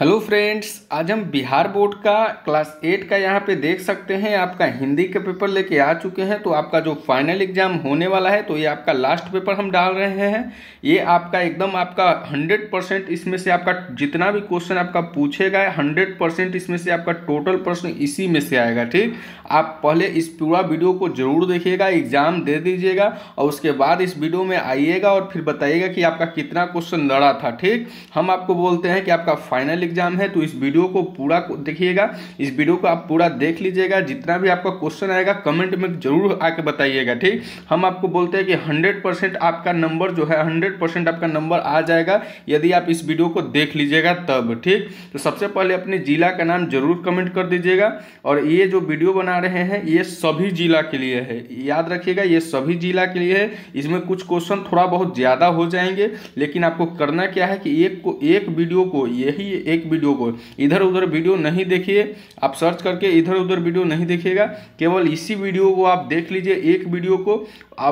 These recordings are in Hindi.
हेलो फ्रेंड्स आज हम बिहार बोर्ड का क्लास एट का यहाँ पे देख सकते हैं आपका हिंदी के पेपर लेके आ चुके हैं तो आपका जो फाइनल एग्जाम होने वाला है तो ये आपका लास्ट पेपर हम डाल रहे हैं ये आपका एकदम आपका हंड्रेड परसेंट इसमें से आपका जितना भी क्वेश्चन आपका पूछेगा हंड्रेड परसेंट इसमें से आपका टोटल प्रश्न इसी में से आएगा ठीक आप पहले इस पूरा वीडियो को जरूर देखिएगा एग्जाम दे दीजिएगा और उसके बाद इस वीडियो में आइएगा और फिर बताइएगा कि आपका कितना क्वेश्चन लड़ा था ठीक हम आपको बोलते हैं कि आपका फाइनल एग्जाम है तो इस वीडियो को पूरा देखिएगा इस वीडियो को आप पूरा देख लीजिएगा जितना भी आपका क्वेश्चन आएगा कमेंट में जरूर आके बताइएगा ठीक हम आपको बोलते हैं कि हंड्रेड आपका नंबर जो है हंड्रेड आपका नंबर आ जाएगा यदि आप इस वीडियो को देख लीजिएगा तब ठीक तो सबसे पहले अपने जिला का नाम जरूर कमेंट कर दीजिएगा और ये जो वीडियो बना रहे हैं ये सभी जिला के लिए है याद रखिएगा ये सभी जिला के लिए है इसमें कुछ क्वेश्चन थोड़ा बहुत ज़्यादा हो जाएंगे लेकिन आपको करना क्या है कि एक को एक वीडियो को यही एक एक वीडियो को इधर उधर वीडियो नहीं देखिए आप सर्च करके इधर उधर वीडियो नहीं देखिएगा केवल इसी वीडियो को आप देख लीजिए एक वीडियो को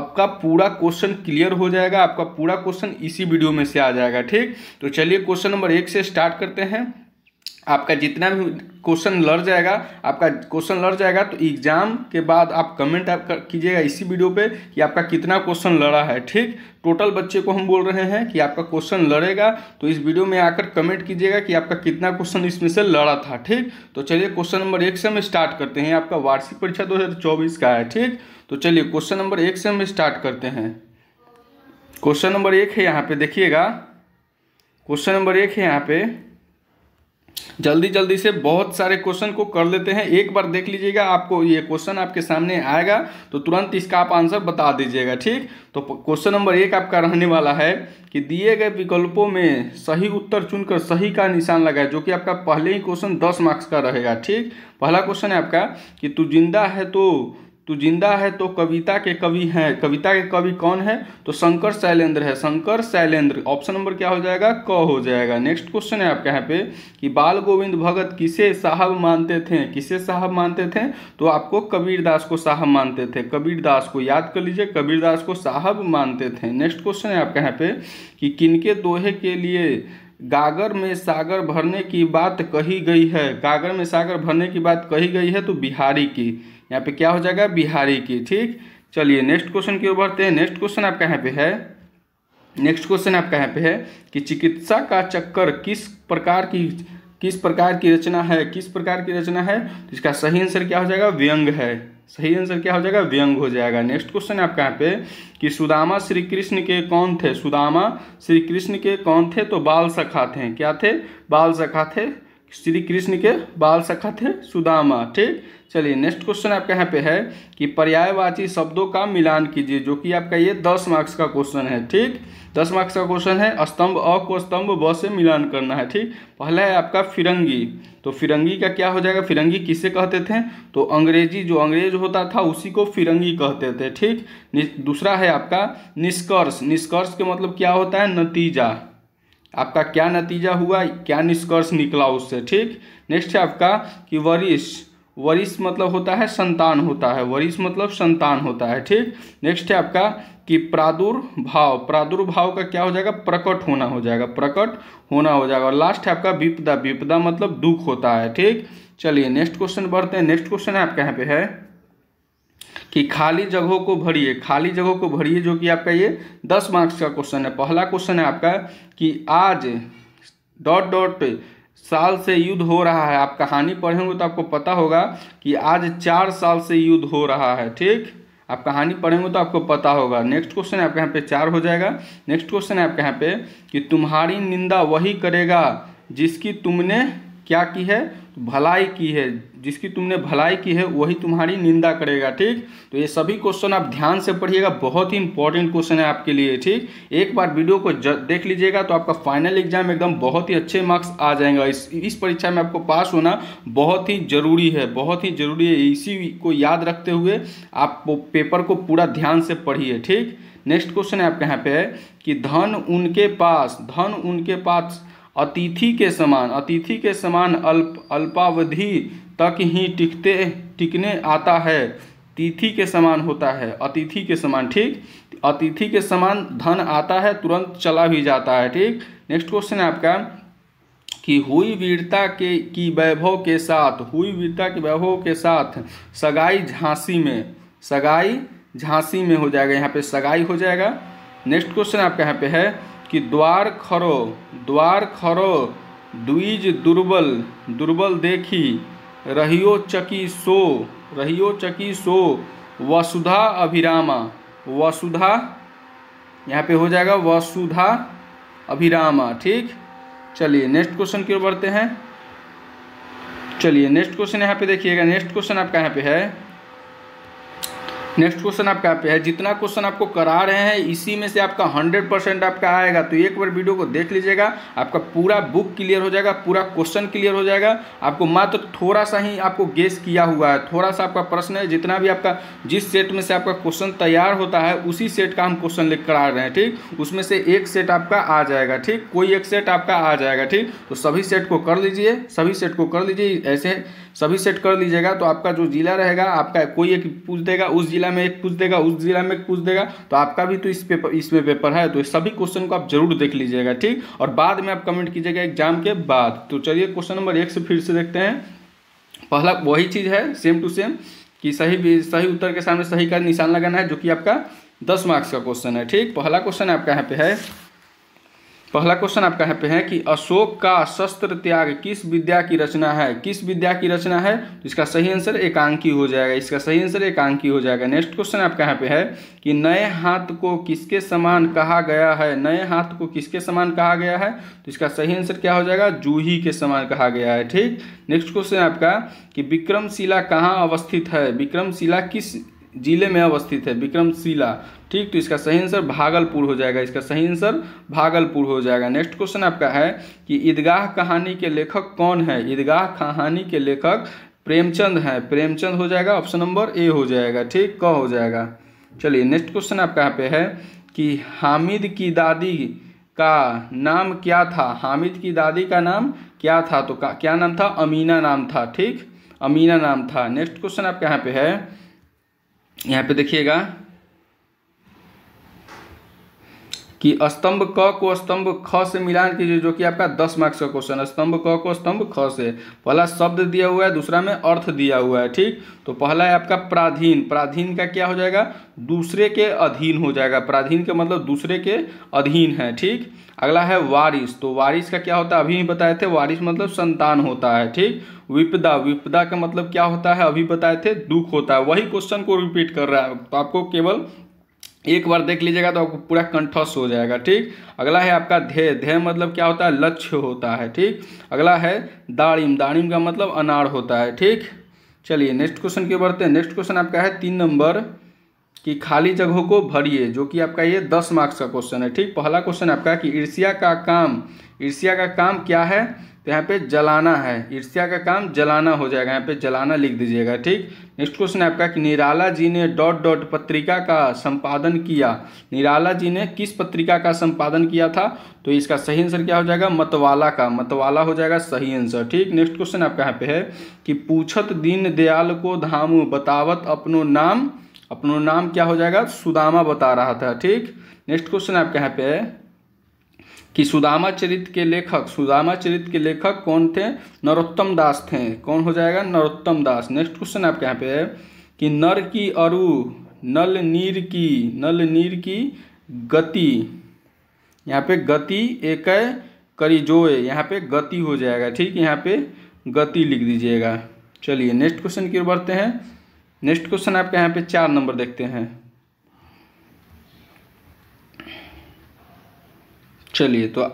आपका पूरा क्वेश्चन क्लियर हो जाएगा आपका पूरा क्वेश्चन इसी वीडियो में से आ जाएगा ठीक तो चलिए क्वेश्चन नंबर एक से स्टार्ट करते हैं आपका जितना भी क्वेश्चन लड़ जाएगा आपका क्वेश्चन लड़ जाएगा तो एग्जाम के बाद आप कमेंट आप कीजिएगा इसी वीडियो पे कि आपका कितना क्वेश्चन लड़ा है ठीक टोटल बच्चे को हम बोल रहे हैं कि आपका क्वेश्चन लड़ेगा तो इस वीडियो में आकर कमेंट कीजिएगा कि आपका कितना क्वेश्चन इसमें से लड़ा था ठीक तो चलिए क्वेश्चन नंबर एक से हम स्टार्ट करते हैं आपका वार्षिक परीक्षा दो का है ठीक तो चलिए क्वेश्चन नंबर एक से हम स्टार्ट करते हैं क्वेश्चन नंबर एक है यहाँ पे देखिएगा क्वेश्चन नंबर एक है यहाँ पे जल्दी जल्दी से बहुत सारे क्वेश्चन को कर लेते हैं एक बार देख लीजिएगा आपको ये क्वेश्चन आपके सामने आएगा तो तुरंत इसका आप आंसर बता दीजिएगा ठीक तो क्वेश्चन नंबर एक आपका रहने वाला है कि दिए गए विकल्पों में सही उत्तर चुनकर सही का निशान लगाए जो कि आपका पहले ही क्वेश्चन दस मार्क्स का रहेगा ठीक पहला क्वेश्चन है आपका कि तू जिंदा है तो तू जिंदा है तो कविता के कवि हैं कविता के कवि कौन है तो शंकर शैलेंद्र है शंकर शैलेंद्र ऑप्शन नंबर क्या हो जाएगा क हो जाएगा नेक्स्ट क्वेश्चन है आपके यहाँ पे कि बाल गोविंद भगत किसे साहब मानते थे किसे साहब मानते थे तो आपको कबीर दास को साहब मानते थे कबीर दास को याद कर लीजिए कबीर दास को साहब मानते थे नेक्स्ट क्वेश्चन है आपके यहाँ पे कि किनके दोहे के लिए गागर में सागर भरने की बात कही गई है गागर में सागर भरने की बात कही गई है तो बिहारी की यहाँ पे क्या हो जाएगा बिहारी की ठीक चलिए नेक्स्ट क्वेश्चन की ओर बढ़ते हैं नेक्स्ट क्वेश्चन आपका यहाँ पे है नेक्स्ट क्वेश्चन आपका यहाँ पे है कि चिकित्सा का चक्कर किस प्रकार की किस प्रकार की रचना है किस प्रकार की रचना है तो इसका सही आंसर क्या हो जाएगा व्यंग है सही आंसर क्या हो जाएगा व्यंग हो जाएगा नेक्स्ट क्वेश्चन आपका यहाँ पे कि सुदामा श्री कृष्ण के कौन थे सुदामा श्री कृष्ण के कौन थे तो बाल सखा थे क्या थे बाल सखा थे श्री कृष्ण के बाल सखा थे सुदामा ठीक चलिए नेक्स्ट क्वेश्चन आपका यहाँ पे है कि पर्यायवाची शब्दों का मिलान कीजिए जो कि आपका ये दस मार्क्स का क्वेश्चन है ठीक दस मार्क्स का क्वेश्चन है स्तंभ अ को स्तंभ ब से मिलान करना है ठीक पहला है आपका फिरंगी तो फिरंगी का क्या हो जाएगा फिरंगी किसे कहते थे तो अंग्रेजी जो अंग्रेज होता था उसी को फिरंगी कहते थे ठीक दूसरा है आपका निष्कर्ष निष्कर्ष के मतलब क्या होता है नतीजा आपका क्या नतीजा हुआ क्या निष्कर्ष निकला उससे ठीक नेक्स्ट है आपका कि वरिष्ठ वरिष्ठ मतलब होता है संतान होता है वरिष्ठ मतलब संतान होता है ठीक नेक्स्ट है आपका कि प्रादुर्भाव प्रादुर्भाव का क्या हो जाएगा प्रकट होना हो जाएगा प्रकट होना हो जाएगा और लास्ट है आपका विपदा विपदा मतलब दुख होता है ठीक चलिए नेक्स्ट क्वेश्चन बढ़ते हैं नेक्स्ट क्वेश्चन है आपके यहाँ पे है कि खाली जगहों को भरिए खाली जगहों को भरिए जो कि आपका ये दस मार्क्स का क्वेश्चन है पहला क्वेश्चन है आपका कि आज डॉट डॉट साल से युद्ध हो रहा है आप कहानी पढ़ेंगे तो आपको पता होगा कि आज चार साल से युद्ध हो रहा है ठीक आप कहानी पढ़ेंगे तो आपको पता होगा नेक्स्ट क्वेश्चन है आपके यहाँ पे चार हो जाएगा नेक्स्ट क्वेश्चन है आपके यहाँ पे कि तुम्हारी निंदा वही करेगा जिसकी तुमने क्या की है भलाई की है जिसकी तुमने भलाई की है वही तुम्हारी निंदा करेगा ठीक तो ये सभी क्वेश्चन आप ध्यान से पढ़िएगा बहुत ही इंपॉर्टेंट क्वेश्चन है आपके लिए ठीक एक बार वीडियो को देख लीजिएगा तो आपका फाइनल एग्जाम एकदम बहुत ही अच्छे मार्क्स आ जाएगा इस इस परीक्षा में आपको पास होना बहुत ही ज़रूरी है बहुत ही ज़रूरी है इसी को याद रखते हुए आप पेपर को पूरा ध्यान से पढ़िए ठीक नेक्स्ट क्वेश्चन है आपके यहाँ पे कि धन उनके पास धन उनके पास अतिथि के समान अतिथि के समान अल्प अल्पावधि तक ही टिकते टिकने आता है तिथि के समान होता है अतिथि के समान ठीक अतिथि के समान धन आता है तुरंत चला भी जाता है ठीक नेक्स्ट क्वेश्चन है आपका कि हुई वीरता के की वैभव के साथ हुई वीरता के वैभव के साथ सगाई झांसी में सगाई झांसी में हो जाएगा यहाँ पे सगाई हो जाएगा नेक्स्ट क्वेश्चन आपका यहाँ पे है कि द्वार खरो द्वार खरो द्विज दुर्बल दुर्बल देखी रहियो चकी सो रहियो चकी सो वसुधा अभिरामा वसुधा यहाँ पे हो जाएगा वसुधा अभिरामा ठीक चलिए नेक्स्ट क्वेश्चन की ओर बढ़ते हैं चलिए नेक्स्ट क्वेश्चन यहाँ पे देखिएगा नेक्स्ट क्वेश्चन आपका यहाँ पे है नेक्स्ट क्वेश्चन आपका पे है जितना क्वेश्चन आपको करा रहे हैं इसी में से आपका हंड्रेड परसेंट आपका आएगा तो एक बार वीडियो को देख लीजिएगा आपका पूरा बुक क्लियर हो जाएगा पूरा क्वेश्चन क्लियर हो जाएगा आपको मात्र तो थोड़ा सा ही आपको गेस किया हुआ है थोड़ा सा आपका प्रश्न है जितना भी आपका जिस सेट में से आपका क्वेश्चन तैयार होता है उसी सेट का हम क्वेश्चन लिख करा रहे हैं ठीक उसमें से एक सेट आपका आ जाएगा ठीक कोई एक सेट आपका आ जाएगा ठीक तो सभी सेट को कर लीजिए सभी सेट को कर लीजिए ऐसे सभी सेट कर लीजिएगा तो आपका जो जिला रहेगा आपका कोई एक पूछ देगा उस जिला में एक पूछ देगा उस जिला में एक पूछ देगा तो आपका भी तो इस पेपर इसमें पेपर है तो सभी क्वेश्चन को आप जरूर देख लीजिएगा ठीक और बाद में आप कमेंट कीजिएगा एग्जाम के बाद तो चलिए क्वेश्चन नंबर एक से फिर से देखते हैं पहला वही चीज़ है सेम टू सेम कि सही सही उत्तर के सामने सही का निशान लगाना है जो कि आपका दस मार्क्स का क्वेश्चन है ठीक पहला क्वेश्चन आपका यहाँ पे है पहला क्वेश्चन आपका यहाँ पे है कि अशोक का शस्त्र त्याग किस विद्या की रचना है किस विद्या की रचना है तो इसका सही आंसर एकांकी हो जाएगा इसका सही आंसर एकांकी हो जाएगा नेक्स्ट क्वेश्चन आपका यहाँ पे है कि नए हाथ को किसके समान कहा गया है नए हाथ को किसके समान कहा गया है तो इसका सही आंसर क्या हो जाएगा जूही के समान कहा गया है ठीक नेक्स्ट क्वेश्चन आपका कि विक्रमशिला कहाँ अवस्थित है विक्रमशिला किस जिले में अवस्थित है विक्रमशिला ठीक तो इसका सही आंसर भागलपुर हो जाएगा इसका सही आंसर भागलपुर हो जाएगा नेक्स्ट क्वेश्चन आपका है कि ईदगाह कहानी के लेखक कौन है ईदगाह कहानी के लेखक प्रेमचंद है प्रेमचंद हो जाएगा ऑप्शन नंबर ए हो जाएगा ठीक क हो जाएगा चलिए नेक्स्ट क्वेश्चन आपका यहाँ पे है कि हामिद की दादी का नाम क्या था हामिद की दादी का नाम क्या था तो क्या नाम था अमीना नाम था ठीक अमीना नाम था नेक्स्ट क्वेश्चन आपके यहाँ पे है यहाँ पे देखिएगा कि स्तंभ क को स्तंभ ख से मिलान कीजिए जो कि आपका दस मार्क्स का क्वेश्चन है स्तंभ क को स्तंभ ख से पहला शब्द दिया हुआ है दूसरा में अर्थ दिया हुआ है ठीक तो पहला है आपका प्राधीन प्राधीन का क्या हो जाएगा दूसरे के अधीन हो जाएगा प्राधीन का मतलब दूसरे के अधीन है ठीक अगला है वारिस तो वारिस का क्या होता है अभी बताए थे वारिस मतलब संतान होता है ठीक विपदा विपदा का मतलब क्या होता है अभी बताए थे दुख होता है वही क्वेश्चन को रिपीट कर रहा है तो आपको केवल एक बार देख लीजिएगा तो आपको पूरा कंठस हो जाएगा ठीक अगला है आपका ध्येय ध्येय मतलब क्या होता है लक्ष्य होता है ठीक अगला है दाड़िम दाड़िम का मतलब अनार होता है ठीक चलिए नेक्स्ट क्वेश्चन की बढ़ते हैं नेक्स्ट क्वेश्चन आपका है तीन नंबर कि खाली जगहों को भरिए जो कि आपका ये दस मार्क्स का क्वेश्चन है ठीक पहला क्वेश्चन आपका कि ईर्ष्या का काम ईर्ष्या का काम क्या है तो यहाँ पे जलाना है ईर्ष्या का काम जलाना हो जाएगा यहाँ पे जलाना लिख दीजिएगा ठीक नेक्स्ट क्वेश्चन है आपका कि निराला जी ने डॉट डॉट पत्रिका का संपादन किया निराला जी ने किस पत्रिका का संपादन किया था तो इसका सही आंसर क्या हो जाएगा मतवाला का मतवाला हो जाएगा सही आंसर ठीक नेक्स्ट क्वेश्चन आपका यहाँ पे है कि पूछत दीन दयाल को धाम बतावत अपनो नाम अपनो नाम क्या हो जाएगा सुदामा बता रहा था ठीक नेक्स्ट क्वेश्चन आपका यहाँ पे है कि सुदामा चरित के लेखक सुदामा चरित के लेखक कौन थे नरोत्तम दास थे कौन हो जाएगा नरोत्तम दास नेक्स्ट क्वेश्चन आपके यहाँ पे है कि नर की अरु नल नीर की नल नीर की गति यहाँ पे गति एक करिजोए यहाँ पे गति हो जाएगा ठीक यहाँ पे गति लिख दीजिएगा चलिए नेक्स्ट क्वेश्चन की ओर बढ़ते हैं नेक्स्ट क्वेश्चन आपके यहाँ पे चार नंबर देखते हैं चलिए तो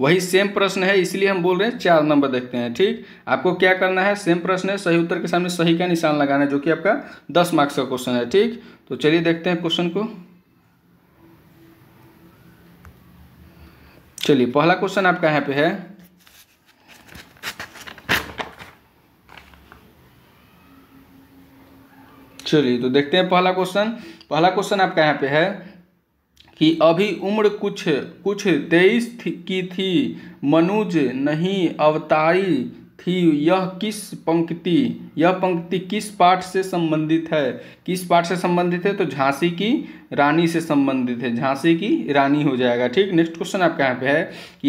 वही सेम प्रश्न है इसलिए हम बोल रहे हैं चार नंबर देखते हैं ठीक आपको क्या करना है सेम प्रश्न है सही उत्तर के सामने सही का निशान लगाना है जो कि आपका दस मार्क्स का क्वेश्चन है ठीक तो चलिए देखते हैं क्वेश्चन को चलिए पहला क्वेश्चन आपका यहाँ पे है चलिए तो देखते हैं पहला क्वेश्चन पहला क्वेश्चन आपका यहाँ पे है कि अभी उम्र कुछ कुछ तेईस की थी मनुज नहीं अवतारी थी यह किस पंक्ति यह पंक्ति किस पाठ से संबंधित है किस पाठ से संबंधित है तो झांसी की रानी से संबंधित है झांसी की रानी हो जाएगा ठीक नेक्स्ट क्वेश्चन आपके यहाँ पे है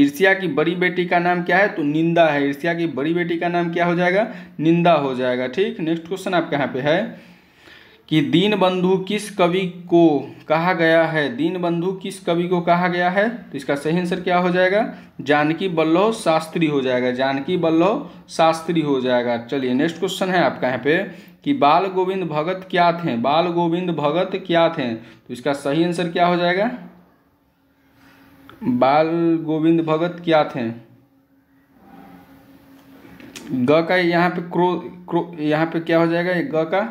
ईर्ष्या की बड़ी बेटी का नाम क्या है तो निंदा है ईर्ष्या की बड़ी बेटी का नाम क्या हो जाएगा निंदा हो जाएगा ठीक नेक्स्ट क्वेश्चन आपके यहाँ पे है कि बंधु किस कवि को कहा गया है दीन बंधु किस कवि को कहा गया है तो इसका सही आंसर क्या हो जाएगा जानकी बल्लभ शास्त्री हो जाएगा जानकी बल्लभ शास्त्री हो जाएगा चलिए नेक्स्ट क्वेश्चन है आपका यहाँ पे कि बाल गोविंद भगत क्या थे बाल गोविंद भगत क्या थे तो इसका सही आंसर क्या हो जाएगा बाल गोविंद भगत क्या थे ग का यहाँ पे क्रो क्रो यहाँ पे क्या हो जाएगा ग का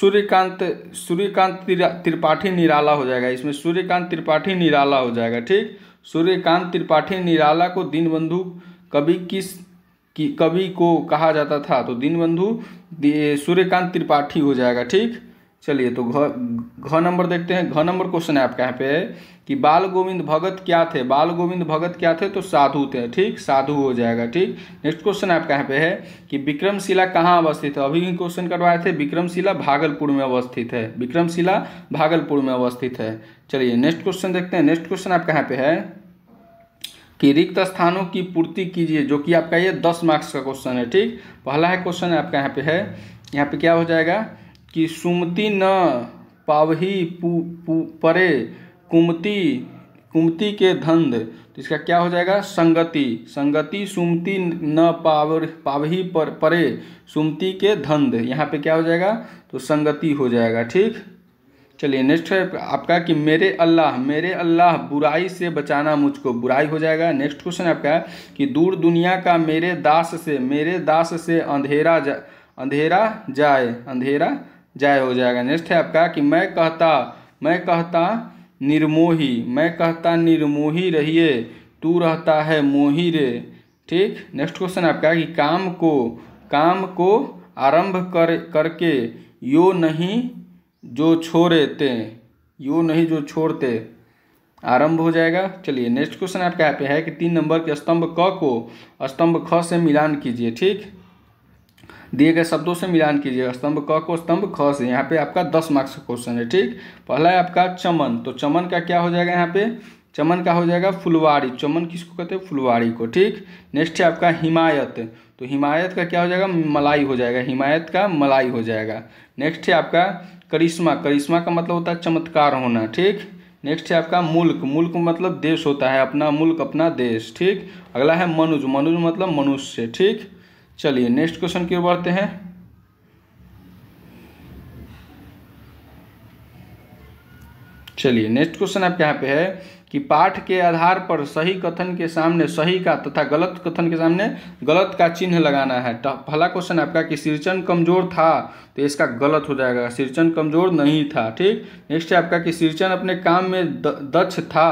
सूर्यकांत सूर्यकांत त्रिपाठी निराला हो जाएगा इसमें सूर्यकांत त्रिपाठी निराला हो जाएगा ठीक सूर्यकांत त्रिपाठी निराला को दीनबंधु कवि किस की कवि को कहा जाता था तो दीनबंधु सूर्यकांत त्रिपाठी हो जाएगा ठीक चलिए तो घ नंबर देखते हैं घ नंबर क्वेश्चन है आपके यहाँ पे है कि बाल गोविंद भगत क्या थे बाल गोविंद भगत क्या थे तो साधु थे ठीक साधु हो जाएगा ठीक नेक्स्ट क्वेश्चन आपके यहाँ पे है कि विक्रमशिला कहाँ अवस्थित है अभी क्वेश्चन करवाए थे विक्रमशिला भागलपुर में अवस्थित है विक्रमशिला भागलपुर में अवस्थित है चलिए नेक्स्ट क्वेश्चन देखते हैं नेक्स्ट क्वेश्चन आपके यहाँ पे है कि रिक्त स्थानों की पूर्ति कीजिए जो कि आपका ये दस मार्क्स का क्वेश्चन है ठीक पहला है क्वेश्चन आपका यहाँ पे है यहाँ पे क्या हो जाएगा कि सुमति न पावही पु, परे कुमती कुमती के धंध तो इसका क्या हो जाएगा संगति संगति सुमति न पावर पावही पर परे सुमति के धंध यहाँ पे क्या हो जाएगा तो संगति हो जाएगा ठीक चलिए नेक्स्ट है आपका कि मेरे अल्लाह मेरे अल्लाह बुराई से बचाना मुझको बुराई हो जाएगा नेक्स्ट क्वेश्चन आपका कि दूर दुनिया का मेरे दास से मेरे दास से अंधेरा जा अंधेरा जाए अंधेरा जय हो जाएगा नेक्स्ट है आपका कि मैं कहता मैं कहता निर्मोही मैं कहता निर्मोही रहिए तू रहता है मोही रे ठीक नेक्स्ट क्वेश्चन आपका कि काम को काम को आरंभ कर करके यो नहीं जो छोड़े ते यो नहीं जो छोड़ते आरंभ हो जाएगा चलिए नेक्स्ट क्वेश्चन आपका यहाँ पे है कि तीन नंबर के स्तंभ क को स्तंभ ख से मिलान कीजिए ठीक दिए गए शब्दों से मिलान कीजिएगा स्तंभ क को स्तंभ ख से यहाँ पे आपका दस मार्क्स का क्वेश्चन है ठीक पहला है आपका चमन तो चमन का क्या हो जाएगा यहाँ पे चमन का हो जाएगा फुलवाड़ी चमन किसको कहते हैं फुलवाड़ी को ठीक नेक्स्ट है आपका हिमायत तो हिमायत का क्या हो जाएगा मलाई हो जाएगा हिमायत का मलाई हो जाएगा नेक्स्ट है आपका करिश्मा करिश्मा का मतलब होता है चमत्कार होना ठीक नेक्स्ट है आपका मुल्क मुल्क मतलब देश होता है अपना मुल्क अपना देश ठीक अगला है मनुज मनुज मतलब मनुष्य ठीक चलिए नेक्स्ट क्वेश्चन की ओर बढ़ते हैं चलिए नेक्स्ट क्वेश्चन आपके यहाँ पे है कि पाठ के आधार पर सही कथन के सामने सही का तथा गलत कथन के सामने गलत का चिन्ह लगाना है पहला क्वेश्चन आपका कि सिरचन कमजोर था तो इसका गलत हो जाएगा सिरचन कमजोर नहीं था ठीक नेक्स्ट है आपका कि सिरचन अपने काम में दक्ष था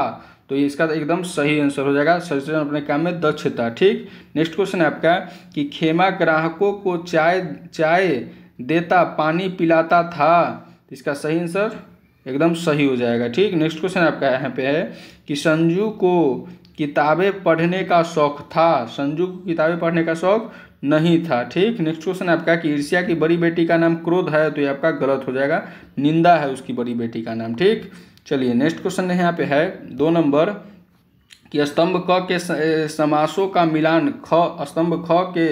तो ये इसका एकदम सही आंसर हो जाएगा सचिन अपने काम में दक्ष था ठीक नेक्स्ट क्वेश्चन है आपका कि खेमा ग्राहकों को चाय चाय देता पानी पिलाता था इसका सही आंसर एकदम सही हो जाएगा ठीक नेक्स्ट क्वेश्चन आपका यहाँ पे है कि संजू को किताबें पढ़ने का शौक था संजू को किताबें पढ़ने का शौक नहीं था ठीक नेक्स्ट क्वेश्चन आपका कि ईर्ष्या की बड़ी बेटी का नाम क्रोध है तो ये आपका गलत हो जाएगा निंदा है उसकी बड़ी बेटी का नाम ठीक चलिए नेक्स्ट क्वेश्चन यहाँ पे है दो नंबर कि स्तंभ क के समासों का मिलान ख स्तंभ ख के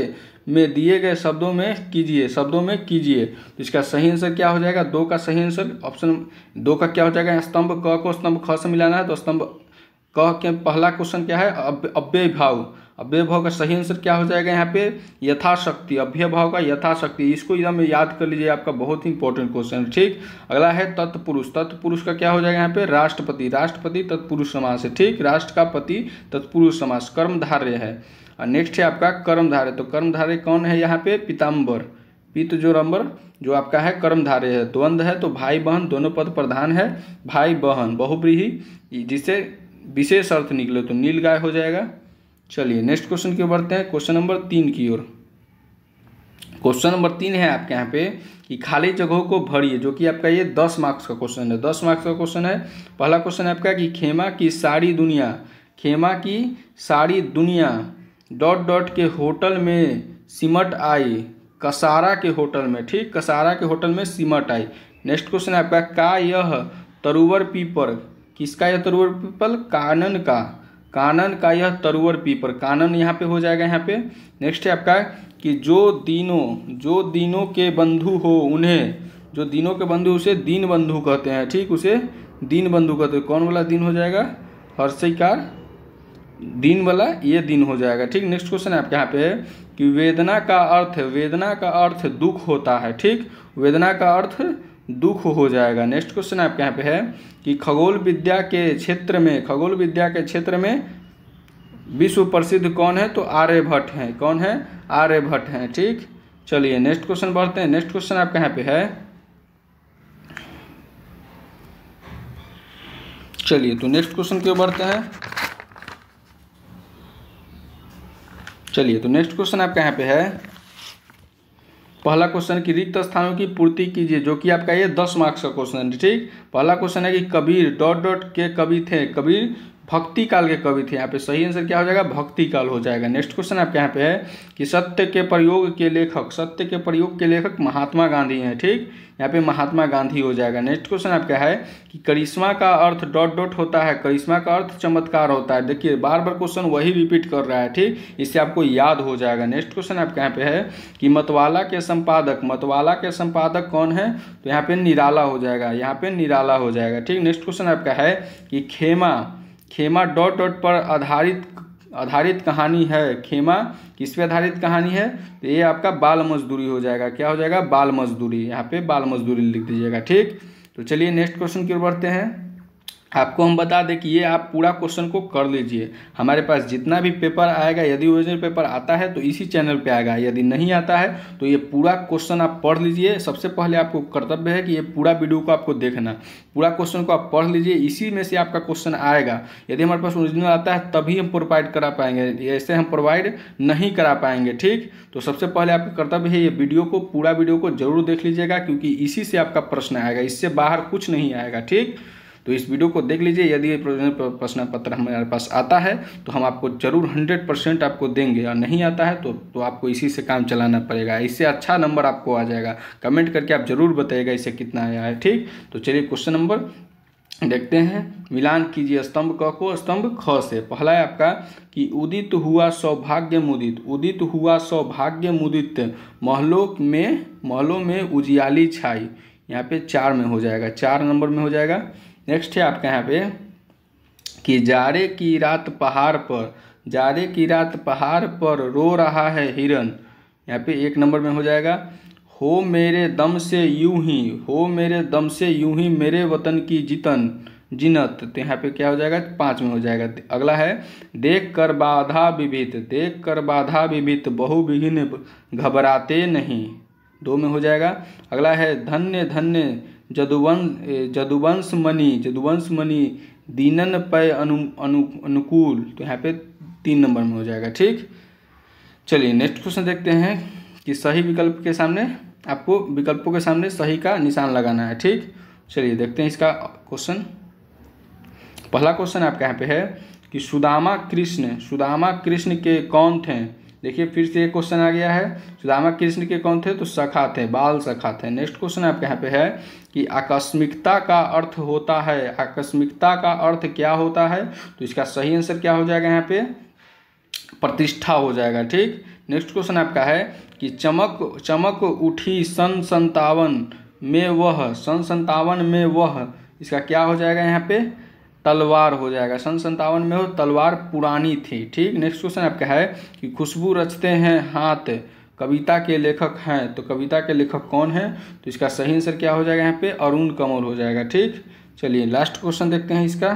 में दिए गए शब्दों में कीजिए शब्दों में कीजिए तो इसका सही आंसर क्या हो जाएगा दो का सही आंसर ऑप्शन दो का क्या हो जाएगा स्तंभ क को स्तंभ ख से मिलाना है तो स्तंभ क के पहला क्वेश्चन क्या है अव्यय भाव अव्यय भाव का सही आंसर क्या हो जाएगा यहाँ पे यथाशक्ति अव्यय भाव का यथाशक्ति इसको एकदम याद कर लीजिए आपका बहुत ही इंपॉर्टेंट क्वेश्चन ठीक अगला है तत्पुरुष तत्पुरुष का क्या हो जाएगा यहाँ पे राष्ट्रपति राष्ट्रपति तत्पुरुष समास है ठीक राष्ट्र का पति तत्पुरुष समास कर्मधार्य है और नेक्स्ट है आपका कर्मधार्य तो कर्मधार्य कौन है यहाँ पे पिताम्बर पीत जो रंबर जो आपका है कर्मधार्य है द्वंद्व है तो भाई बहन दोनों पद प्रधान है भाई बहन बहुब्रीही जिसे विशेष अर्थ निकले तो नील गाय हो जाएगा चलिए नेक्स्ट क्वेश्चन की ओर बढ़ते हैं क्वेश्चन नंबर तीन की ओर क्वेश्चन नंबर तीन है आपके यहाँ पे कि खाली जगहों को भरिए जो कि आपका ये दस मार्क्स का क्वेश्चन है दस मार्क्स का क्वेश्चन है पहला क्वेश्चन है आपका कि खेमा की सारी दुनिया खेमा की सारी दुनिया डॉट डॉट के होटल में सिमट आई कसारा के होटल में ठीक कसारा के होटल में सिमट आई नेक्स्ट क्वेश्चन है आपका का यह तरुवर पीपल किसका यह तरुवर पीपल कानन का कानन का यह तरुवर पीपर कानन यहाँ पे हो जाएगा यहाँ पे नेक्स्ट है आपका कि जो दिनों जो दिनों के बंधु हो उन्हें जो दिनों के बंधु उसे दीन बंधु कहते हैं ठीक उसे दीन बंधु कहते हैं कौन वाला दिन हो जाएगा हर्षिकार दिन वाला ये दिन हो जाएगा ठीक नेक्स्ट क्वेश्चन है आपके यहाँ पे कि वेदना का अर्थ वेदना का अर्थ दुख होता है ठीक वेदना का अर्थ दुख हो जाएगा नेक्स्ट क्वेश्चन आपके यहाँ पे है कि खगोल विद्या के क्षेत्र में खगोल विद्या के क्षेत्र में विश्व प्रसिद्ध कौन है तो आर्यभट्ट हैं कौन है आर्यभट्ट हैं ठीक चलिए नेक्स्ट क्वेश्चन बढ़ते हैं नेक्स्ट क्वेश्चन आपके यहाँ पे है चलिए तो नेक्स्ट क्वेश्चन क्यों बढ़ते हैं चलिए तो नेक्स्ट क्वेश्चन आपके यहाँ पे है पहला क्वेश्चन की रिक्त स्थानों की पूर्ति कीजिए जो कि आपका ये दस मार्क्स का क्वेश्चन है ठीक पहला क्वेश्चन है कि कबीर डॉट डॉट के कवि थे कबीर भक्ति काल के कवि थे यहाँ पे सही आंसर क्या हो जाएगा भक्ति काल हो जाएगा नेक्स्ट क्वेश्चन आपके यहाँ पे है कि सत्य के प्रयोग के लेखक सत्य के प्रयोग के लेखक महात्मा गांधी हैं ठीक यहाँ पे महात्मा गांधी हो जाएगा नेक्स्ट क्वेश्चन आपका है कि करिश्मा का अर्थ डॉट डॉट होता है करिश्मा का अर्थ चमत्कार होता है देखिए बार बार क्वेश्चन वही रिपीट कर रहा है ठीक इससे आपको याद हो जाएगा नेक्स्ट क्वेश्चन आपके यहाँ पे है कि मतवाला के संपादक मतवाला के संपादक कौन है तो यहाँ पे निराला हो जाएगा यहाँ पे निराला हो जाएगा ठीक नेक्स्ट क्वेश्चन आपका है कि खेमा खेमा डॉट डॉट पर आधारित आधारित कहानी है खेमा किस पे आधारित कहानी है तो ये आपका बाल मजदूरी हो जाएगा क्या हो जाएगा बाल मजदूरी यहाँ पे बाल मजदूरी लिख दीजिएगा ठीक तो चलिए नेक्स्ट क्वेश्चन की ओर बढ़ते हैं आपको हम बता दें कि ये आप पूरा क्वेश्चन को कर लीजिए हमारे पास जितना भी पेपर आएगा यदि ओरिजिनल पेपर आता है तो इसी चैनल पे आएगा यदि नहीं आता है तो ये पूरा क्वेश्चन आप पढ़ लीजिए सबसे पहले आपको कर्तव्य है कि ये पूरा वीडियो को आपको देखना पूरा क्वेश्चन को आप पढ़ लीजिए इसी में से आपका क्वेश्चन आएगा यदि हमारे पास ओरिजिनल आता है तभी हम प्रोवाइड करा पाएंगे ऐसे हम प्रोवाइड नहीं करा पाएंगे ठीक तो सबसे पहले आपका कर्तव्य है ये वीडियो को पूरा वीडियो को जरूर देख लीजिएगा क्योंकि इसी से आपका प्रश्न आएगा इससे बाहर कुछ नहीं आएगा ठीक तो इस वीडियो को देख लीजिए यदि प्रश्न पत्र हमारे पास आता है तो हम आपको जरूर हंड्रेड परसेंट आपको देंगे और नहीं आता है तो तो आपको इसी से काम चलाना पड़ेगा इससे अच्छा नंबर आपको आ जाएगा कमेंट करके आप ज़रूर बताइएगा इससे कितना आया है ठीक तो चलिए क्वेश्चन नंबर देखते हैं मिलान कीजिए स्तंभ क को स्तंभ ख से पहला है आपका कि उदित हुआ सौभाग्य मुदित उदित हुआ सौभाग्य मुदित महलों में महलों में उजियाली छाई यहाँ पे चार में हो जाएगा चार नंबर में हो जाएगा नेक्स्ट है आपका यहाँ पे कि जाड़े की रात पहाड़ पर जाड़े की रात पहाड़ पर रो रहा है हिरन यहाँ पे एक नंबर में हो जाएगा हो मेरे दम से यूं ही हो मेरे दम से यूं ही मेरे वतन की जीतन जिनत तो यहाँ पे क्या हो जाएगा पाँच में हो जाएगा अगला है देख कर बाधा विभित देख कर बाधा विभित बहुविघ्न घबराते नहीं दो में हो जाएगा अगला है धन्य धन्य जदुवं जदुवंश मनी जदुवंश मनी दीनन पय अनु अनु अनुकूल तो यहाँ पे तीन नंबर में हो जाएगा ठीक चलिए नेक्स्ट क्वेश्चन देखते हैं कि सही विकल्प के सामने आपको विकल्पों के सामने सही का निशान लगाना है ठीक चलिए देखते हैं इसका क्वेश्चन पहला क्वेश्चन आपके यहाँ पे है कि सुदामा कृष्ण सुदामा कृष्ण के कौन थे देखिए फिर से एक क्वेश्चन आ गया है सुदामा कृष्ण के कौन थे तो सखा थे बाल सखा थे नेक्स्ट क्वेश्चन आपके यहाँ पे है कि आकस्मिकता का अर्थ होता है आकस्मिकता का अर्थ क्या होता है तो इसका सही आंसर क्या हो जाएगा यहाँ पे प्रतिष्ठा हो जाएगा ठीक नेक्स्ट क्वेश्चन आपका है कि चमक चमक उठी सन संतावन में वह सन संतावन में वह इसका क्या हो जाएगा यहाँ पे तलवार हो जाएगा सन संतावन में हो तलवार पुरानी थी ठीक नेक्स्ट क्वेश्चन आपका है कि खुशबू रचते हैं हाथ कविता के लेखक हैं तो कविता के लेखक कौन है तो इसका सही आंसर क्या हो जाएगा यहाँ पे अरुण कमल हो जाएगा ठीक चलिए लास्ट क्वेश्चन देखते हैं इसका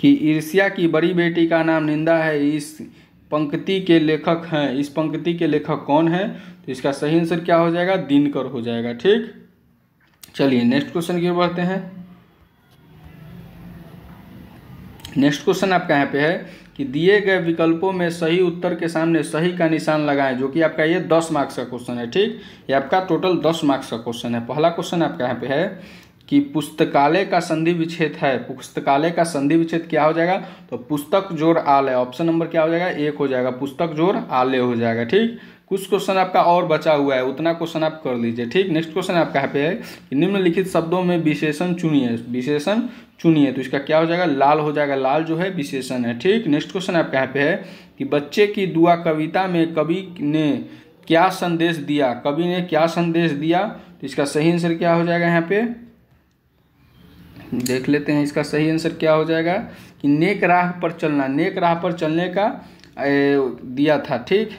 कि ईर्ष्या की बड़ी बेटी का नाम निंदा है इस पंक्ति के लेखक हैं इस पंक्ति के लेखक कौन है तो इसका सही आंसर क्या हो जाएगा दिनकर हो जाएगा ठीक चलिए नेक्स्ट क्वेश्चन की ओर बढ़ते हैं नेक्स्ट क्वेश्चन आपका यहाँ पे है कि दिए गए विकल्पों में सही उत्तर के सामने सही का निशान लगाएं जो कि आपका ये दस मार्क्स का क्वेश्चन है ठीक ये आपका टोटल दस मार्क्स का क्वेश्चन है पहला क्वेश्चन आपका यहाँ पे है कि पुस्तकालय का संधि विच्छेद है पुस्तकालय का संधि विच्छेद क्या हो जाएगा तो पुस्तक जोर आलय ऑप्शन नंबर क्या हो जाएगा एक हो जाएगा पुस्तक जोर आलय हो जाएगा ठीक कुछ क्वेश्चन आपका और बचा हुआ है उतना क्वेश्चन आप कर लीजिए ठीक नेक्स्ट क्वेश्चन आपका यहाँ पे है कि निम्नलिखित शब्दों में विशेषण चुनिए विशेषण चुनिए तो इसका क्या हो जाएगा लाल हो जाएगा लाल जो है विशेषण है ठीक नेक्स्ट क्वेश्चन आपका यहाँ पे है कि बच्चे की दुआ कविता में कवि ने क्या संदेश दिया कवि ने क्या संदेश दिया तो इसका सही आंसर क्या हो जाएगा यहाँ पे देख लेते हैं इसका सही आंसर क्या हो जाएगा कि नेक राह पर चलना नेक राह पर चलने का दिया था ठीक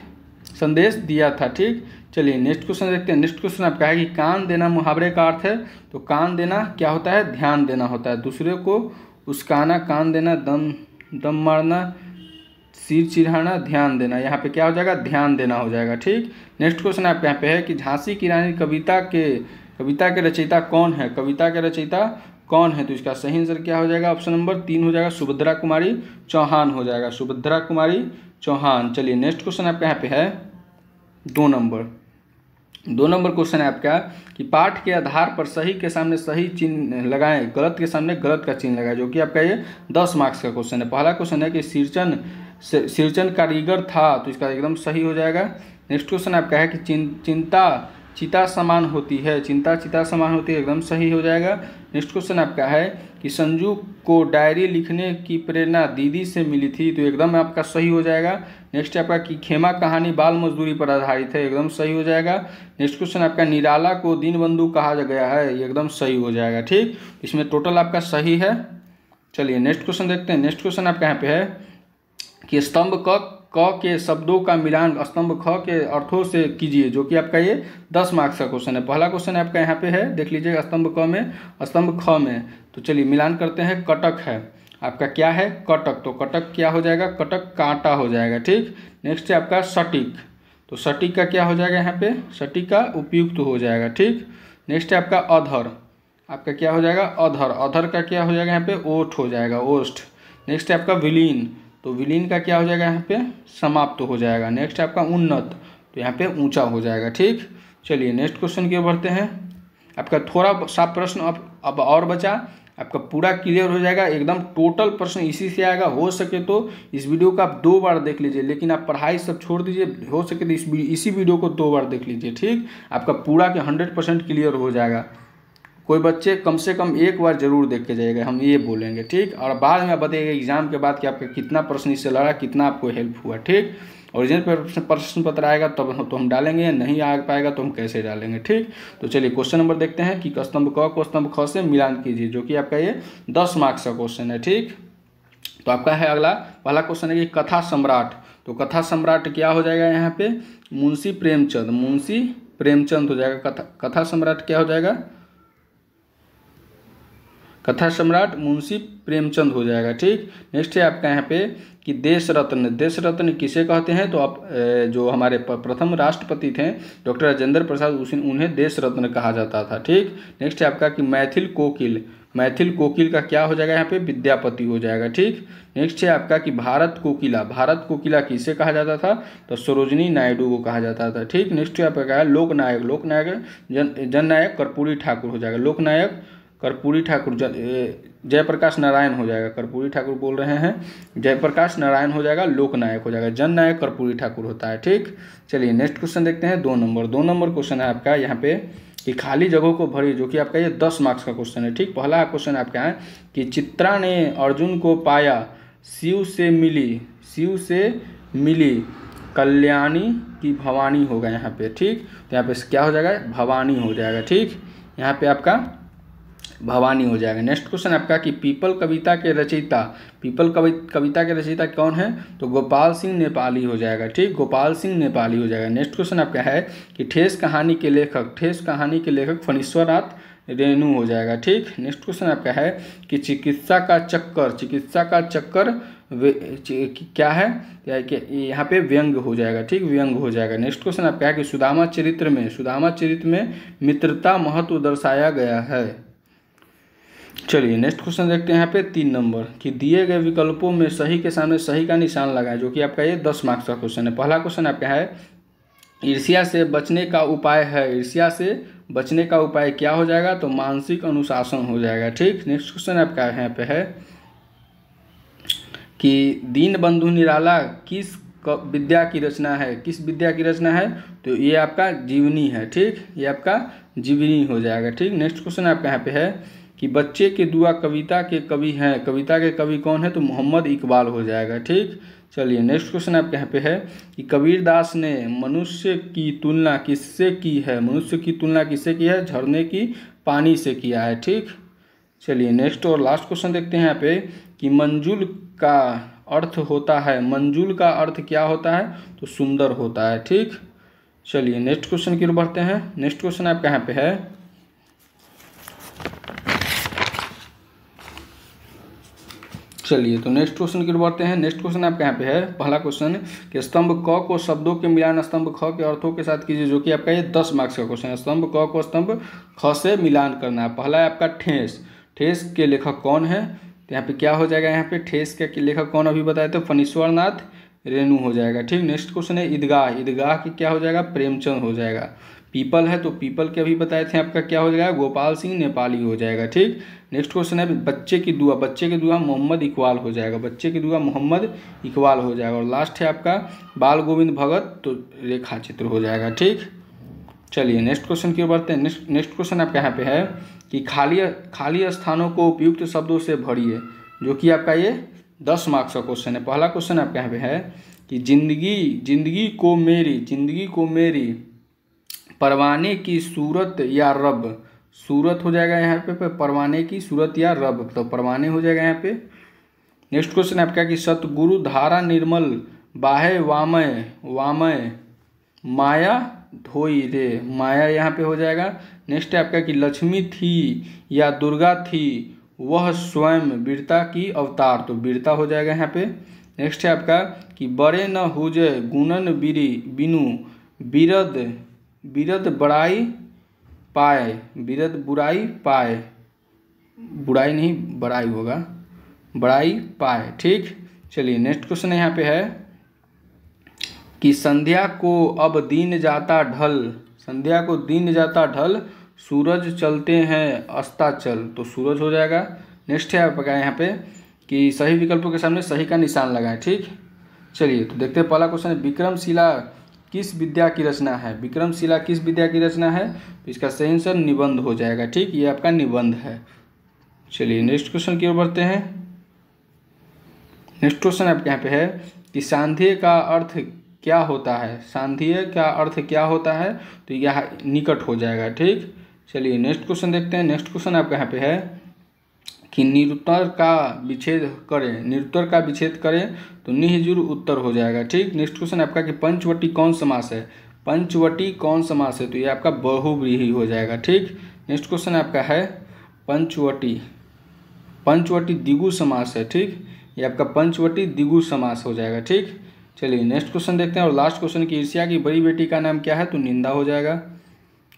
संदेश दिया था ठीक चलिए नेक्स्ट क्वेश्चन देखते हैं नेक्स्ट क्वेश्चन आपका है कि कान देना मुहावरे का अर्थ है तो कान देना क्या होता है ध्यान देना होता है दूसरे को उसकाना कान देना दम दम मारना सिर चिढ़ाना ध्यान देना यहाँ पे क्या हो जाएगा ध्यान देना हो जाएगा ठीक नेक्स्ट क्वेश्चन आपके यहाँ पे है कि झांसी की रानी कविता के कविता के रचयिता कौन है कविता के रचयिता कौन है तो इसका सही आंसर क्या हो जाएगा ऑप्शन नंबर तीन हो जाएगा सुभद्रा कुमारी चौहान हो जाएगा सुभद्रा कुमारी चौहान चलिए नेक्स्ट क्वेश्चन आपके यहाँ पे है दो नंबर दो नंबर क्वेश्चन है आपका कि पाठ के आधार पर सही के सामने सही चिन्ह लगाएं गलत के सामने गलत का चिन्ह लगाएं जो कि आपका ये दस मार्क्स का क्वेश्चन है पहला क्वेश्चन है कि सिरचन सिरचन कारीगर था तो इसका एकदम सही हो जाएगा नेक्स्ट क्वेश्चन आपका है कि चिंता चिता समान होती है चिंता चिता समान होती है एकदम सही हो जाएगा नेक्स्ट क्वेश्चन आपका है कि संजू को डायरी लिखने की प्रेरणा दीदी से मिली थी तो एकदम आपका सही हो जाएगा नेक्स्ट आपका कि खेमा कहानी बाल मजदूरी पर आधारित है एकदम सही हो जाएगा नेक्स्ट क्वेश्चन आपका निराला को दीन बंधु कहा गया है ये एकदम सही हो जाएगा ठीक इसमें टोटल आपका सही है चलिए नेक्स्ट क्वेश्चन देखते हैं नेक्स्ट क्वेश्चन आपका यहाँ पे है कि स्तंभ कक क के शब्दों का मिलान स्तंभ ख के अर्थों से कीजिए जो कि आपका ये दस मार्क्स का क्वेश्चन है पहला क्वेश्चन आपका यहाँ पे है देख लीजिए स्तंभ क में स्तंभ ख में तो चलिए मिलान करते हैं कटक है आपका क्या है कटक तो कटक क्या हो जाएगा कटक कांटा हो जाएगा ठीक नेक्स्ट है आपका सटीक तो सटीक का क्या हो जाएगा यहाँ पे सटीक का उपयुक्त हो जाएगा ठीक नेक्स्ट है आपका अधर आपका क्या हो जाएगा अधर अधर का क्या हो जाएगा यहाँ पे ओठ हो जाएगा ओष्ठ नेक्स्ट है आपका विलीन तो विलीन का क्या हो जाएगा यहाँ पे समाप्त तो हो जाएगा नेक्स्ट आपका उन्नत तो यहाँ पे ऊंचा हो जाएगा ठीक चलिए नेक्स्ट क्वेश्चन की ओर बढ़ते हैं आपका थोड़ा सा प्रश्न अब अब और बचा आपका पूरा क्लियर हो जाएगा एकदम टोटल प्रश्न इसी से आएगा हो सके तो इस वीडियो को आप दो बार देख लीजिए लेकिन आप पढ़ाई सब छोड़ दीजिए हो सके तो इस इसी वीडियो को दो बार देख लीजिए ठीक आपका पूरा के हंड्रेड परसेंट क्लियर हो जाएगा कोई बच्चे कम से कम एक बार जरूर देख के जाएगा हम ये बोलेंगे ठीक और बाद में आप बताइएगा एग्जाम के बाद कि आपका कितना प्रश्न इससे लड़ा कितना आपको हेल्प हुआ ठीक ओरिजिनल प्रश्न पत्र आएगा तब तो, तो हम डालेंगे नहीं आ पाएगा तो हम कैसे डालेंगे ठीक तो चलिए क्वेश्चन नंबर देखते हैं कि स्तंभ क को स्तंभ ख से मिलान कीजिए जो कि आपका ये दस मार्क्स का क्वेश्चन है ठीक तो आपका है अगला पहला क्वेश्चन है कि कथा सम्राट तो कथा सम्राट क्या हो जाएगा यहाँ पे मुंशी प्रेमचंद मुंशी प्रेमचंद हो जाएगा कथा कथा सम्राट क्या हो जाएगा कथा सम्राट मुंशी प्रेमचंद हो जाएगा ठीक नेक्स्ट है आपका यहाँ पे कि देश रत्न देश रत्न किसे कहते हैं तो आप जो हमारे प्रथम राष्ट्रपति थे डॉक्टर राजेंद्र प्रसाद उसी उन्हें देश रत्न कहा जाता था ठीक नेक्स्ट है आपका कि मैथिल कोकिल मैथिल कोकिल का क्या हो जाएगा यहाँ पे विद्यापति हो जाएगा ठीक नेक्स्ट है आपका कि भारत कोकिला भारत कोकिला किसे कहा जाता था तो सरोजनी नायडू को कहा जाता था ठीक नेक्स्ट है आपका लोकनायक लोकनायक जन जननायक कर्पूरी ठाकुर हो जाएगा लोकनायक कर्पूरी ठाकुर जयप्रकाश नारायण हो जाएगा कर्पूरी ठाकुर बोल रहे हैं जयप्रकाश नारायण हो जाएगा लोकनायक हो जाएगा जन नायक कर्पूरी ठाकुर होता है ठीक चलिए नेक्स्ट क्वेश्चन देखते हैं दो नंबर दो नंबर क्वेश्चन है आपका यहाँ पे कि खाली जगहों को भरी जो कि आपका ये दस मार्क्स का क्वेश्चन है ठीक पहला क्वेश्चन आपका है कि चित्रा ने अर्जुन को पाया शिव से मिली शिव से मिली कल्याणी की भवानी होगा यहाँ पे ठीक तो यहाँ पे क्या हो जाएगा भवानी हो जाएगा ठीक यहाँ पे आपका भवानी हो जाएगा नेक्स्ट क्वेश्चन आपका कि पीपल कविता के रचयिता पीपल कवि कविता के रचयिता कौन है तो गोपाल सिंह नेपाली हो जाएगा ठीक गोपाल सिंह नेपाली हो जाएगा नेक्स्ट क्वेश्चन आपका है कि ठेस कहानी के लेखक ठेस कहानी के लेखक फणीश्वरनाथ रेणु हो जाएगा ठीक नेक्स्ट क्वेश्चन आपका है कि चिकित्सा का चक्कर चिकित्सा का चक्कर क्या है यहाँ पे व्यंग हो जाएगा ठीक व्यंग हो जाएगा नेक्स्ट क्वेश्चन आपका है कि सुदामा चरित्र में सुदामा चरित्र में मित्रता महत्व दर्शाया गया है चलिए नेक्स्ट क्वेश्चन देखते हैं यहाँ पे तीन नंबर कि दिए गए विकल्पों में सही के सामने सही का निशान लगाए जो कि आपका ये दस मार्क्स का क्वेश्चन है पहला क्वेश्चन आपका है ईर्ष्या से बचने का उपाय है ईर्ष्या से बचने का उपाय क्या हो जाएगा तो मानसिक अनुशासन हो जाएगा ठीक नेक्स्ट क्वेश्चन आपका यहाँ पे है कि दीन बंधु निराला किस विद्या की रचना है किस विद्या की रचना है तो ये आपका जीवनी है ठीक ये आपका जीवनी हो जाएगा ठीक नेक्स्ट क्वेश्चन आपका यहाँ पे है कि बच्चे के दुआ कविता के कवि हैं कविता के कवि कौन है तो मोहम्मद इकबाल हो जाएगा ठीक चलिए नेक्स्ट क्वेश्चन आपके यहाँ पे है कि कबीर दास ने मनुष्य की तुलना किससे की है मनुष्य की तुलना किससे की है झरने की पानी से किया है ठीक चलिए नेक्स्ट और लास्ट क्वेश्चन देखते हैं यहाँ पे कि मंजुल का अर्थ होता है मंजुल का अर्थ क्या होता है तो सुंदर होता है ठीक चलिए नेक्स्ट क्वेश्चन की ओर बढ़ते हैं नेक्स्ट क्वेश्चन आपके यहाँ पे है चलिए तो नेक्स्ट क्वेश्चन की ओर बढ़ते हैं नेक्स्ट क्वेश्चन आपके यहाँ पे है पहला क्वेश्चन कि स्तंभ क को शब्दों के मिलान स्तंभ ख के अर्थों के साथ कीजिए जो कि आपका ये दस मार्क्स का क्वेश्चन है स्तंभ क को स्तंभ ख से मिलान करना है पहला है आपका ठेस ठेस के लेखक कौन है तो यहाँ पे क्या हो जाएगा यहाँ पे ठेस के, लेखक कौन अभी बताए थे फनीश्वर रेणु हो जाएगा ठीक नेक्स्ट क्वेश्चन है ईदगाह ईदगाह की क्या हो जाएगा प्रेमचंद हो जाएगा पीपल है तो पीपल के अभी बताए थे आपका क्या हो जाएगा गोपाल सिंह नेपाली हो जाएगा ठीक नेक्स्ट क्वेश्चन है बच्चे की दुआ बच्चे की दुआ मोहम्मद इकबाल हो जाएगा बच्चे की दुआ मोहम्मद इकबाल हो जाएगा और लास्ट है आपका बाल गोविंद भगत तो रेखा चित्र हो जाएगा ठीक चलिए नेक्स्ट क्वेश्चन की ओर बढ़ते हैं नेक्स्ट नेक्स्ट क्वेश्चन आपका यहाँ पे है कि खाली खाली स्थानों को उपयुक्त शब्दों से भरिए जो कि आपका ये दस मार्क्स का क्वेश्चन है पहला क्वेश्चन आपका यहाँ पे है कि जिंदगी जिंदगी को मेरी जिंदगी को मेरी परवाने की सूरत या रब सूरत हो जाएगा यहाँ पे परवाने की सूरत या रब तो परवाने हो जाएगा यहाँ पे नेक्स्ट क्वेश्चन आपका कि सतगुरु धारा निर्मल बाहे वामय वामय माया धोई रे माया यहाँ पे हो जाएगा नेक्स्ट आपका कि लक्ष्मी थी या दुर्गा थी वह स्वयं वीरता की अवतार तो वीरता हो जाएगा यहाँ पे नेक्स्ट है आपका कि बड़े न हुजे गुणन बीरी बिनु बीरद बिरद बड़ाई पाए बिरद बुराई पाए बुराई नहीं बड़ाई होगा बड़ाई पाए ठीक चलिए नेक्स्ट क्वेश्चन यहाँ पे है कि संध्या को अब दिन जाता ढल संध्या को दिन जाता ढल सूरज चलते हैं अस्ताचल तो सूरज हो जाएगा नेक्स्ट है आपका यहाँ पे कि सही विकल्पों के सामने सही का निशान लगाएं ठीक चलिए तो देखते हैं पहला क्वेश्चन है विक्रमशिला किस विद्या की रचना है विक्रमशिला किस विद्या की रचना है तो इसका सही आंसर निबंध हो जाएगा ठीक ये आपका निबंध है चलिए नेक्स्ट क्वेश्चन की ओर बढ़ते हैं नेक्स्ट क्वेश्चन आपके यहाँ पे है कि सांधे का अर्थ क्या होता है सांधीय का अर्थ क्या होता है तो यह निकट हो जाएगा ठीक चलिए नेक्स्ट क्वेश्चन देखते हैं नेक्स्ट क्वेश्चन आपके यहाँ पे है कि निरुत्तर का विच्छेद करें निरुत्तर का विच्छेद करें तो निहजुर उत्तर हो जाएगा ठीक नेक्स्ट क्वेश्चन आपका कि पंचवटी कौन समास है पंचवटी कौन समास है तो ये आपका बहुव्रीही हो जाएगा ठीक नेक्स्ट क्वेश्चन आपका है पंचवटी पंचवटी दिगु समास है ठीक ये आपका पंचवटी दिगु समास हो जाएगा ठीक चलिए नेक्स्ट क्वेश्चन देखते हैं और लास्ट क्वेश्चन की ईर्ष्या की बड़ी बेटी का नाम क्या है तो निंदा हो जाएगा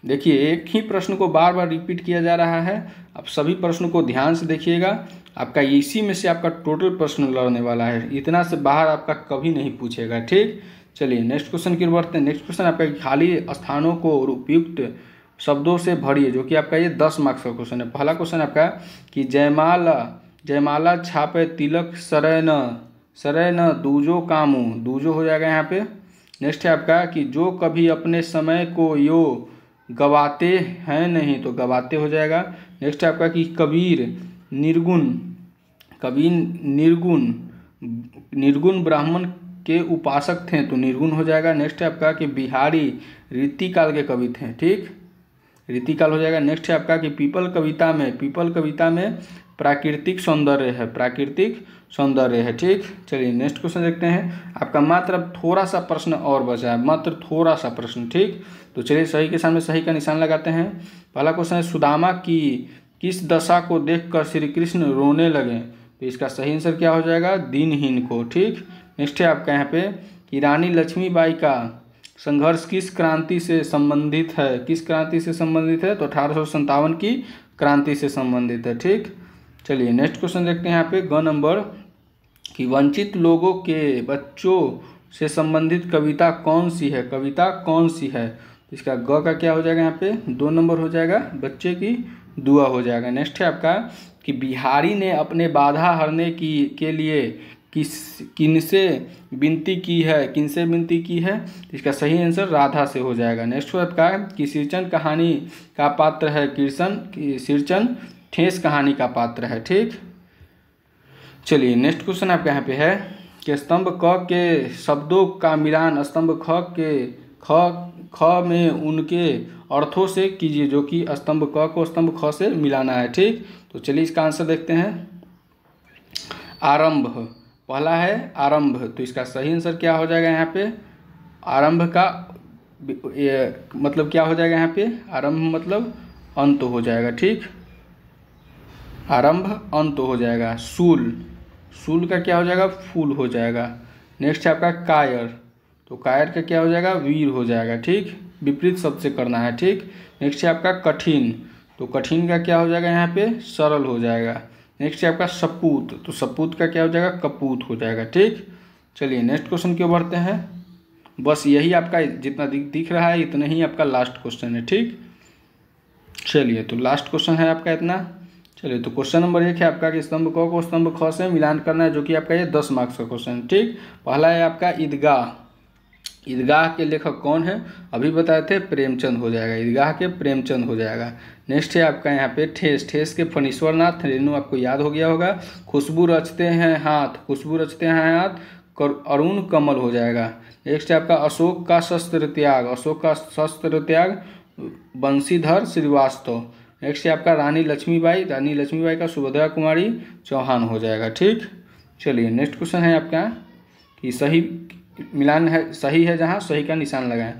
देखिए एक ही प्रश्न को बार बार रिपीट किया जा रहा है आप सभी प्रश्नों को ध्यान से देखिएगा आपका इसी में से आपका टोटल प्रश्न लड़ने वाला है इतना से बाहर आपका कभी नहीं पूछेगा ठीक चलिए नेक्स्ट क्वेश्चन की बढ़ते हैं नेक्स्ट क्वेश्चन आपका खाली स्थानों को और उपयुक्त शब्दों से भरिए जो कि आपका ये दस मार्क्स का क्वेश्चन है पहला क्वेश्चन आपका कि जयमाला जयमाला छापे तिलक न सरय सरय न दूजो कामू दूजो हो जाएगा यहाँ पे नेक्स्ट है आपका कि जो कभी अपने समय को यो गवाते हैं नहीं तो गवाते हो जाएगा नेक्स्ट है आपका कि कबीर निर्गुण कबीर निर्गुण निर्गुण ब्राह्मण के उपासक थे तो निर्गुण हो जाएगा नेक्स्ट है आपका कि बिहारी रीतिकाल के कवि थे ठीक रीतिकाल हो जाएगा नेक्स्ट है आपका कि पीपल कविता में पीपल कविता में प्राकृतिक सौंदर्य है प्राकृतिक सौंदर्य है ठीक चलिए नेक्स्ट क्वेश्चन देखते हैं आपका मात्र थोड़ा सा प्रश्न और बचा है मात्र थोड़ा सा प्रश्न ठीक तो चलिए सही के सामने सही का निशान लगाते हैं पहला क्वेश्चन है सुदामा की किस दशा को देखकर श्री कृष्ण रोने लगे तो इसका सही आंसर क्या हो जाएगा दिनहीन को ठीक नेक्स्ट है आपका यहाँ पे कि रानी लक्ष्मीबाई का संघर्ष किस क्रांति से संबंधित है किस क्रांति से संबंधित है तो अठारह की क्रांति से संबंधित है ठीक चलिए नेक्स्ट क्वेश्चन देखते हैं यहाँ पे ग नंबर कि वंचित लोगों के बच्चों से संबंधित कविता कौन सी है कविता कौन सी है तो इसका ग का क्या हो जाएगा यहाँ पे दो नंबर हो जाएगा बच्चे की दुआ हो जाएगा नेक्स्ट है आपका कि बिहारी ने अपने बाधा हरने की के लिए किस किनसे विनती की है किनसे विनती की है तो इसका सही आंसर राधा से हो जाएगा नेक्स्ट वर्ड का कि सिरचंद कहानी का पात्र है किरसन सिरचंद ठेस कहानी का पात्र है ठीक चलिए नेक्स्ट क्वेश्चन आपके यहाँ पे है कि स्तंभ क के शब्दों का मिलान स्तंभ ख के ख ख में उनके अर्थों से कीजिए जो कि स्तंभ क को स्तंभ ख से मिलाना है ठीक तो चलिए इसका आंसर देखते हैं आरंभ पहला है आरंभ तो इसका सही आंसर क्या हो जाएगा यहाँ पे आरंभ का ये, मतलब क्या हो जाएगा यहाँ पे आरंभ मतलब अंत हो जाएगा ठीक आरंभ अंत हो जाएगा शूल शूल का क्या हो जाएगा फूल हो जाएगा नेक्स्ट है आपका कायर तो कायर का क्या हो जाएगा वीर हो जाएगा ठीक विपरीत शब्द से करना है ठीक नेक्स्ट है आपका कठिन तो कठिन का क्या हो जाएगा यहाँ पे सरल हो जाएगा नेक्स्ट है आपका सपूत तो सपूत का क्या हो जाएगा कपूत हो जाएगा ठीक चलिए नेक्स्ट क्वेश्चन क्यों बढ़ते हैं बस यही आपका जितना दिख रहा है इतना ही आपका लास्ट क्वेश्चन है ठीक चलिए तो लास्ट क्वेश्चन है आपका इतना चलिए तो क्वेश्चन नंबर एक है आपका कि स्तंभ क को स्तंभ ख से मिलान करना है जो कि आपका ये दस मार्क्स का क्वेश्चन है ठीक पहला है आपका ईदगाह ईदगाह के लेखक कौन है अभी बताए थे प्रेमचंद हो जाएगा ईदगाह के प्रेमचंद हो जाएगा नेक्स्ट है आपका यहाँ पे ठेस ठेस के फणीश्वर नाथ रेणु आपको याद हो गया होगा खुशबू रचते हैं हाथ खुशबू रचते हैं हाथ अरुण कमल हो जाएगा नेक्स्ट है आपका अशोक का शस्त्र त्याग अशोक का शस्त्र त्याग बंशीधर श्रीवास्तव नेक्स्ट है आपका रानी लक्ष्मीबाई रानी लक्ष्मीबाई का सुभद्रा कुमारी चौहान हो जाएगा ठीक चलिए नेक्स्ट क्वेश्चन है आपका कि सही मिलान है सही है जहाँ सही का निशान लगाएं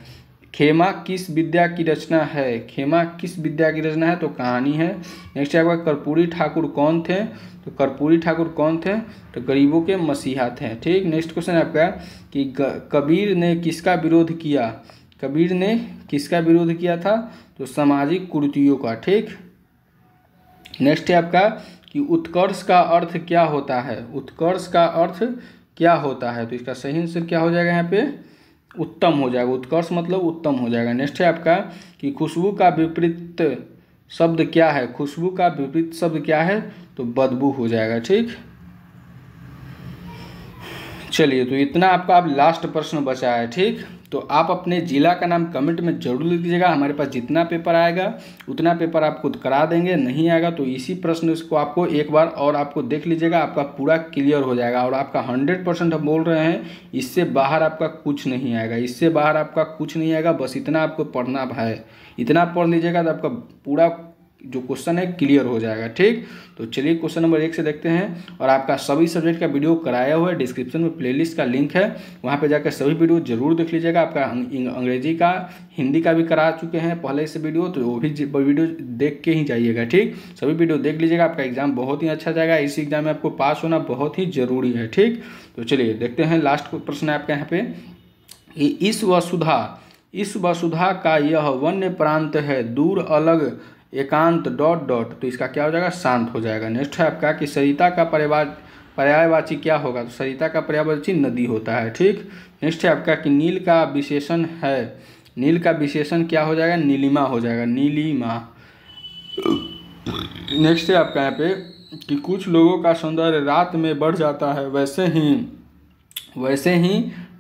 खेमा किस विद्या की रचना है खेमा किस विद्या की रचना है तो कहानी है नेक्स्ट है आपका कर्पूरी ठाकुर कौन थे तो कर्पूरी ठाकुर कौन थे तो गरीबों के मसीहा थे ठीक नेक्स्ट क्वेश्चन है आपका कि कबीर ने किसका विरोध किया कबीर ने किसका विरोध किया था तो सामाजिक कुर्तियों का ठीक नेक्स्ट है आपका कि उत्कर्ष का अर्थ क्या होता है उत्कर्ष का अर्थ क्या होता है तो इसका सही आंसर क्या हो जाएगा यहाँ पे उत्तम हो जाएगा उत्कर्ष मतलब उत्तम हो जाएगा नेक्स्ट है आपका कि खुशबू का विपरीत शब्द क्या है खुशबू का विपरीत शब्द क्या है तो बदबू हो जाएगा ठीक चलिए तो इतना आपका अब आप लास्ट प्रश्न बचा है ठीक तो आप अपने ज़िला का नाम कमेंट में जरूर लिख दीजिएगा हमारे पास जितना पेपर आएगा उतना पेपर आप खुद करा देंगे नहीं आएगा तो इसी प्रश्न को आपको एक बार और आपको देख लीजिएगा आपका पूरा क्लियर हो जाएगा और आपका हंड्रेड परसेंट हम बोल रहे हैं इससे बाहर आपका कुछ नहीं आएगा इससे बाहर आपका कुछ नहीं आएगा बस इतना आपको पढ़ना है इतना पढ़ लीजिएगा तो आपका पूरा जो क्वेश्चन है क्लियर हो जाएगा ठीक तो चलिए क्वेश्चन नंबर एक से देखते हैं और आपका सभी सब्जेक्ट का वीडियो कराया हुआ है डिस्क्रिप्शन में प्लेलिस्ट का लिंक है वहाँ पे जाकर सभी वीडियो जरूर देख लीजिएगा आपका अं-, अंग्रेजी का हिंदी का भी करा चुके हैं पहले से वीडियो तो वो भी वीडियो देख के ही जाइएगा ठीक सभी वीडियो देख लीजिएगा आपका एग्जाम बहुत ही अच्छा जाएगा इसी एग्जाम में आपको पास होना बहुत ही जरूरी है ठीक तो चलिए देखते हैं लास्ट प्रश्न है आपके यहाँ पे इस वसुधा इस वसुधा का यह वन्य प्रांत है दूर अलग एकांत डॉट डॉट तो इसका क्या हो जाएगा शांत हो जाएगा नेक्स्ट है आपका कि सरिता का परिवार पर्यायवाची क्या होगा तो सरिता का पर्यायवाची नदी होता है ठीक नेक्स्ट है आपका कि नील का विशेषण है नील का विशेषण क्या हो जाएगा नीलिमा हो जाएगा नीलिमा नेक्स्ट है आपका यहाँ पे कि कुछ लोगों का सौंदर्य रात में बढ़ जाता है वैसे ही वैसे ही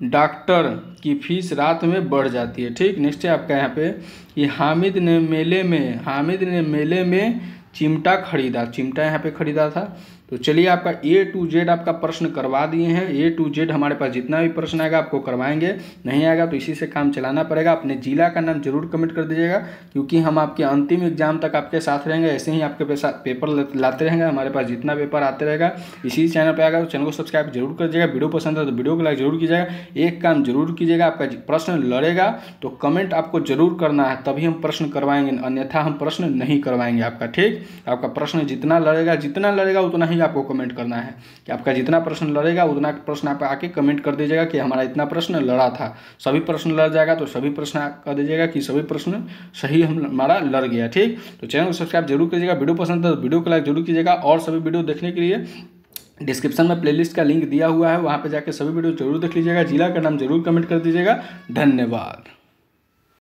डॉक्टर की फीस रात में बढ़ जाती है ठीक नेक्स्ट है आपका यहाँ पे कि हामिद ने मेले में हामिद ने मेले में चिमटा खरीदा चिमटा यहाँ पे खरीदा था तो चलिए आपका ए टू जेड आपका प्रश्न करवा दिए हैं ए टू जेड हमारे पास जितना भी प्रश्न आएगा आपको करवाएंगे नहीं आएगा तो इसी से काम चलाना पड़ेगा अपने जिला का नाम जरूर कमेंट कर दीजिएगा क्योंकि हम आपके अंतिम एग्जाम तक आपके साथ रहेंगे ऐसे ही आपके पेपर लाते रहेंगे हमारे पास जितना पेपर आते रहेगा इसी चैनल पर आएगा तो चैनल को सब्सक्राइब जरूर कर दीजिएगा वीडियो पसंद है तो वीडियो को लाइक जरूर कीजिएगा एक काम जरूर कीजिएगा आपका प्रश्न लड़ेगा तो कमेंट आपको जरूर करना है तभी हम प्रश्न करवाएंगे अन्यथा हम प्रश्न नहीं करवाएंगे आपका ठीक आपका प्रश्न जितना लड़ेगा जितना लड़ेगा उतना ही ही आपको कमेंट करना है कि आपका जितना प्रश्न लड़ेगा उतना प्रश्न आप आके कमेंट कर दीजिएगा कि हमारा इतना प्रश्न लड़ा था सभी प्रश्न लड़ जाएगा तो सभी प्रश्न कर दीजिएगा कि सभी प्रश्न सही हमारा लड़ गया ठीक तो चैनल को सब्सक्राइब जरूर कीजिएगा वीडियो पसंद है तो वीडियो को लाइक जरूर कीजिएगा और सभी वीडियो देखने के लिए डिस्क्रिप्शन में प्लेलिस्ट का लिंक दिया हुआ है वहाँ पे जाके सभी वीडियो जरूर देख लीजिएगा जिला का नाम जरूर कमेंट कर दीजिएगा धन्यवाद